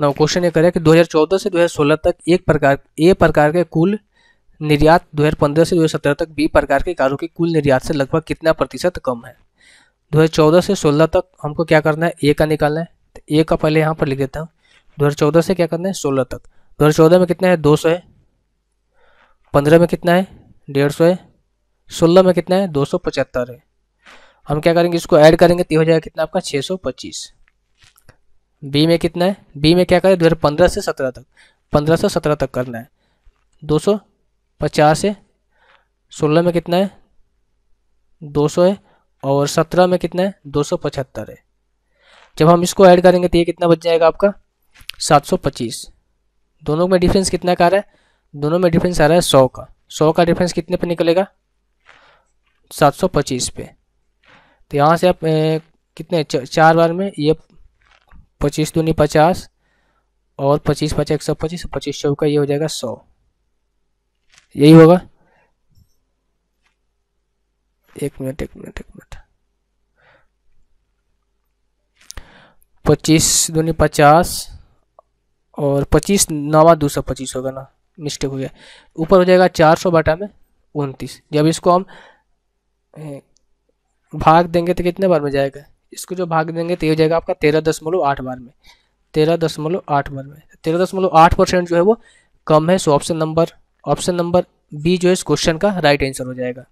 ना क्वेश्चन ये करें कि 2014 से 2016 तक एक प्रकार ए प्रकार के कुल निर्यात 2015 से 2017 तक बी प्रकार के कारों के कुल निर्यात से लगभग कितना प्रतिशत कम है 2014 से 16 तक हमको क्या करना है ए का निकालना है तो ए का पहले यहाँ पर लिख देता हूँ 2014 से क्या करना है 16 तक 2014 में कितना है 200 है 15 में कितना है 150 है 16 में कितना है 275 है हम क्या करेंगे इसको ऐड करेंगे तो हो जाएगा कितना आपका 625 बी में कितना है बी में क्या करें दो हज़ार पंद्रह से सत्रह तक पंद्रह से सत्रह तक करना है दो सौ पचास है सोलह में कितना है दो सौ है और सत्रह में कितना है दो सौ पचहत्तर है जब हम इसको ऐड करेंगे तो ये कितना बच जाएगा आपका सात सौ पच्चीस दोनों में डिफरेंस कितना का आ रहा है दोनों में डिफरेंस आ रहा है सौ का सौ का डिफरेंस कितने पे निकलेगा सात सौ पच्चीस पे तो यहाँ से आप ए, कितने चार बार में ये पच्चीस दूनी पचास और पच्चीस पचास एक सौ पच्चीस पच्चीस चौका ये हो जाएगा सौ यही होगा एक मिनट एक मिनट एक मिनट पच्चीस दूनी पचास और पच्चीस नवा दो सौ पच्चीस होगा ना मिस्टेक हो गया ऊपर हो जाएगा चार सौ बटा में उनतीस जब इसको हम भाग देंगे तो कितने बार में जाएगा इसको जो भाग देंगे तो ये हो जाएगा आपका तेरह दशमलव आठ बार में तेरह दशमलव आठ बार में तेरह दशमलव आठ परसेंट जो है वो कम है so option number option number B जो है इस क्वेश्चन का राइट आंसर हो जाएगा